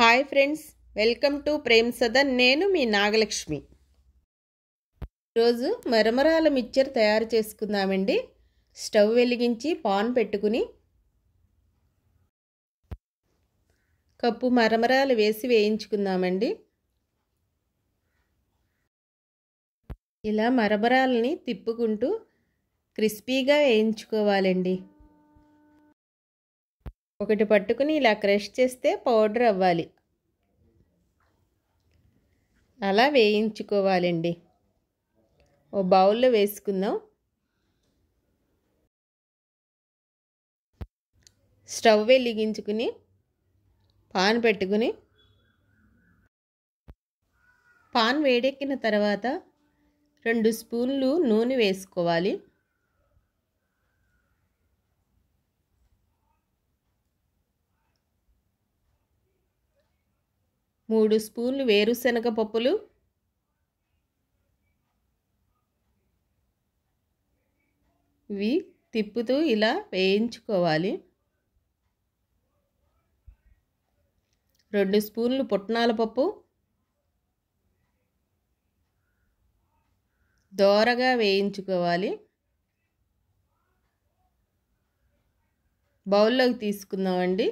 hi friends welcome to Prem Sadan నేను మీ నాగలక్ష్మి ఈరోజు మరమరాల మిక్చర్ తయారు చేసుకుందామండి స్టవ్ వెలిగించి పాన్ పెట్టుకుని కప్పు మరమరాలు వేసి వేయించుకుందామండి ఇలా మరమరాలని తిప్పుకుంటూ క్రిస్పీగా వేయించుకోవాలండి ఒకటి పట్టుకుని ఇలా క్రష్ చేస్తే పౌడర్ అవ్వాలి అలా వేయించుకోవాలండి ఓ బౌల్లో వేసుకుందాం స్టవ్ వెలిగించుకుని పాన్ పెట్టుకుని పాన్ వేడెక్కిన తర్వాత రెండు స్పూన్లు నూనె వేసుకోవాలి మూడు స్పూన్లు వేరుశనగ పప్పులు ఇవి తిప్పుతూ ఇలా వేయించుకోవాలి రెండు స్పూన్లు పుట్నాల పప్పు దోరగా వేయించుకోవాలి బౌల్లోకి తీసుకుందామండి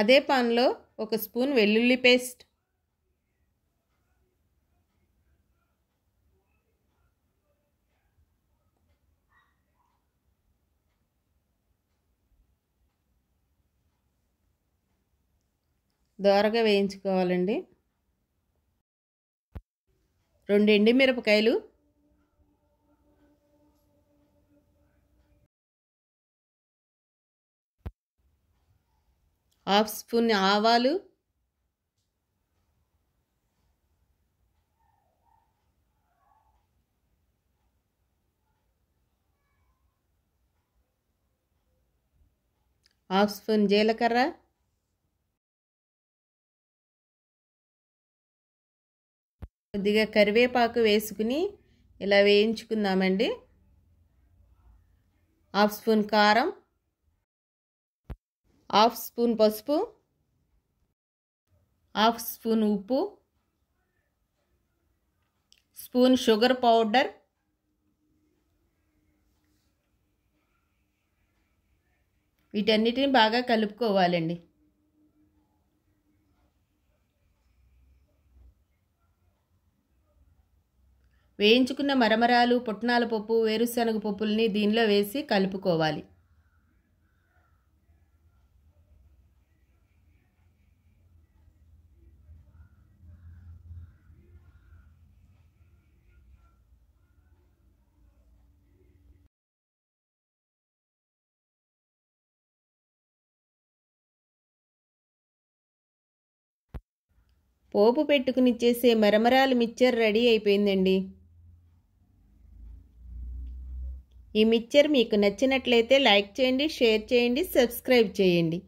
అదే పాన్లో ఒక స్పూన్ వెల్లుల్లి పేస్ట్ దోరగా వేయించుకోవాలండి రెండు ఎండు మిరపకాయలు హాఫ్ స్పూన్ ఆవాలు హాఫ్ స్పూన్ జీలకర్ర కొద్దిగా కరివేపాకు వేసుకుని ఇలా వేయించుకుందామండి హాఫ్ స్పూన్ కారం హాఫ్ స్పూన్ పసుపు హాఫ్ స్పూన్ ఉప్పు స్పూన్ షుగర్ పౌడర్ వీటన్నిటిని బాగా కలుపుకోవాలండి వేయించుకున్న మరమరాలు పుట్నాల పప్పు వేరుశనగ పప్పుల్ని దీనిలో వేసి కలుపుకోవాలి పోపు పెట్టుకునిచ్చేసే మరమరాలు మిక్చర్ రెడీ అయిపోయిందండి ఈ మిక్చర్ మీకు నచ్చినట్లయితే లైక్ చేయండి షేర్ చేయండి సబ్స్క్రైబ్ చేయండి